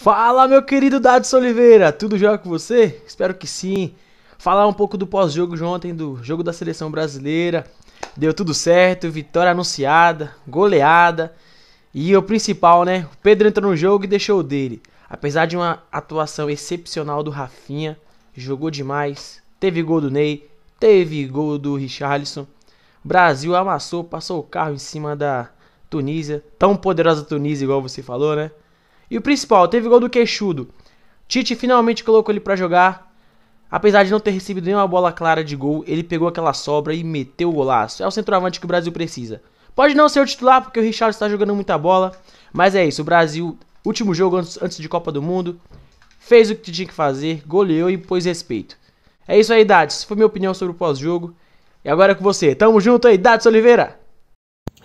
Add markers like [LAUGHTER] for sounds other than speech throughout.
Fala, meu querido Dadson Oliveira, tudo já com você? Espero que sim. Falar um pouco do pós-jogo de ontem, do jogo da seleção brasileira. Deu tudo certo, vitória anunciada, goleada. E o principal, né? O Pedro entrou no jogo e deixou o dele. Apesar de uma atuação excepcional do Rafinha, jogou demais. Teve gol do Ney, teve gol do Richarlison. Brasil amassou, passou o carro em cima da Tunísia. Tão poderosa Tunísia, igual você falou, né? E o principal, teve gol do queixudo. Tite finalmente colocou ele para jogar. Apesar de não ter recebido nenhuma bola clara de gol, ele pegou aquela sobra e meteu o golaço. É o centroavante que o Brasil precisa. Pode não ser o titular porque o Richard está jogando muita bola, mas é isso. O Brasil, último jogo antes, de Copa do Mundo, fez o que tinha que fazer, goleou e pôs respeito. É isso aí, Dades. Foi minha opinião sobre o pós-jogo. E agora é com você. Tamo junto aí, Dades Oliveira!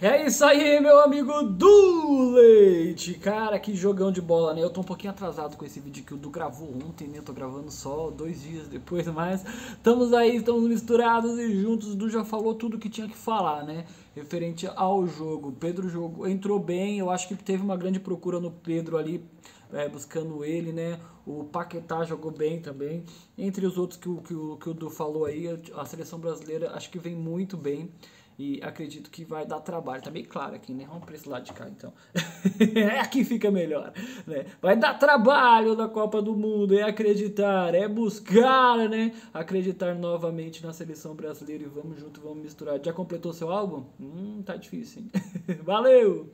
É isso aí, meu amigo do Leite. Cara, que jogão de bola, né? Eu tô um pouquinho atrasado com esse vídeo que o Du gravou ontem, né? Eu tô gravando só dois dias depois, [LAUGHS] mas estamos aí, estamos misturados e juntos. O Du já falou tudo que tinha que falar, né? Referente ao jogo. Pedro jogo entrou bem, eu acho que teve uma grande procura no Pedro ali. É, buscando ele, né? O Paquetá jogou bem também. Entre os outros que o, que o, que o Du falou aí, a seleção brasileira acho que vem muito bem. E acredito que vai dar trabalho. Tá bem claro aqui, né? Vamos para esse lado de cá, então. [LAUGHS] é aqui fica melhor, né? Vai dar trabalho na Copa do Mundo. É acreditar, é buscar, né? Acreditar novamente na seleção brasileira. E vamos junto, vamos misturar. Já completou seu álbum? Hum, tá difícil, hein? [LAUGHS] Valeu!